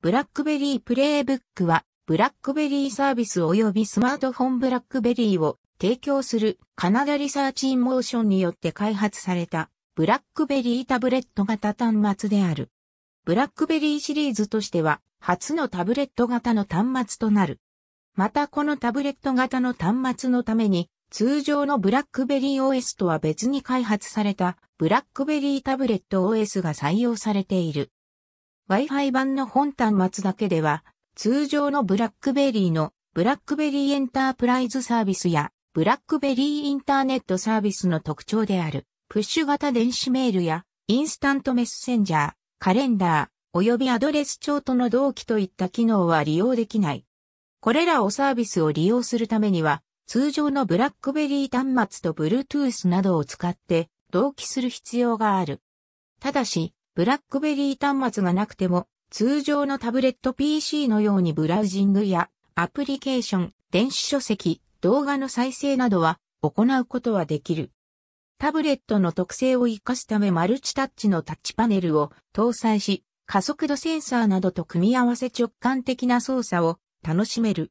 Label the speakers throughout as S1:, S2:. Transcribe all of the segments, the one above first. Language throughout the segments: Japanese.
S1: ブラックベリープレイブックは、ブラックベリーサービス及びスマートフォンブラックベリーを提供するカナダリサーチインモーションによって開発されたブラックベリータブレット型端末である。ブラックベリーシリーズとしては初のタブレット型の端末となる。またこのタブレット型の端末のために通常のブラックベリー OS とは別に開発されたブラックベリータブレット OS が採用されている。Wi-Fi 版の本端末だけでは、通常のブラックベリーのブラックベリーエンタープライズサービスやブラックベリーインターネットサービスの特徴である、プッシュ型電子メールやインスタントメッセンジャー、カレンダー、及びアドレス帳との同期といった機能は利用できない。これらをサービスを利用するためには、通常のブラックベリー端末と Bluetooth などを使って同期する必要がある。ただし、ブラックベリー端末がなくても、通常のタブレット PC のようにブラウジングやアプリケーション、電子書籍、動画の再生などは行うことはできる。タブレットの特性を活かすためマルチタッチのタッチパネルを搭載し、加速度センサーなどと組み合わせ直感的な操作を楽しめる。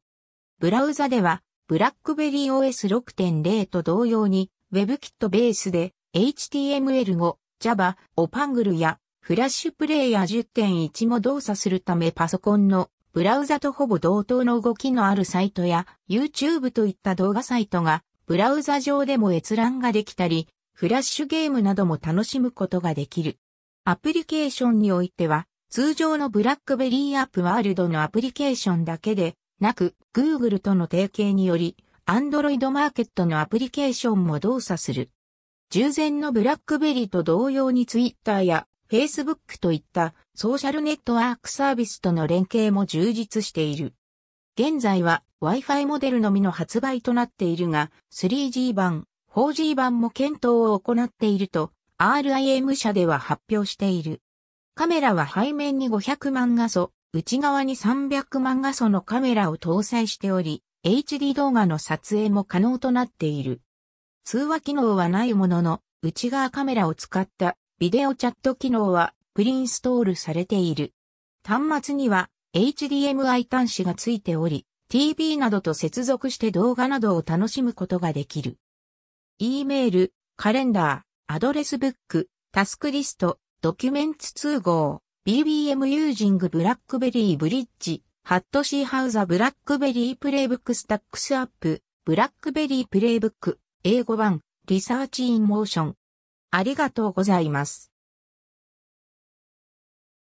S1: ブラウザでは、ブラックベリー OS 6.0と同様に、WebKit ベースで HTML5、Java、Opangle やフラッシュプレイヤー10.1も動作するためパソコンのブラウザとほぼ同等の動きのあるサイトや YouTube といった動画サイトがブラウザ上でも閲覧ができたり、フラッシュゲームなども楽しむことができる。アプリケーションにおいては、通常のブラックベリーアップワールドのアプリケーションだけでなく、Google との提携により、Android マーケットのアプリケーションも動作する。従前のブラックベリーと同様に Twitter や Facebook といったソーシャルネットワークサービスとの連携も充実している。現在は Wi-Fi モデルのみの発売となっているが、3G 版、4G 版も検討を行っていると RIM 社では発表している。カメラは背面に500万画素、内側に300万画素のカメラを搭載しており、HD 動画の撮影も可能となっている。通話機能はないものの、内側カメラを使ったビデオチャット機能はプリインストールされている。端末には HDMI 端子がついており、TV などと接続して動画などを楽しむことができる。E メール、カレンダー、アドレスブック、タスクリスト、ドキュメンツ通号、BBM ユージングブラックベリーブリッジ、ハットシーハウザブラックベリープレイブックスタックスアップ、ブラックベリープレイブック、英語版、リサーチインモーション、ありがとうございます。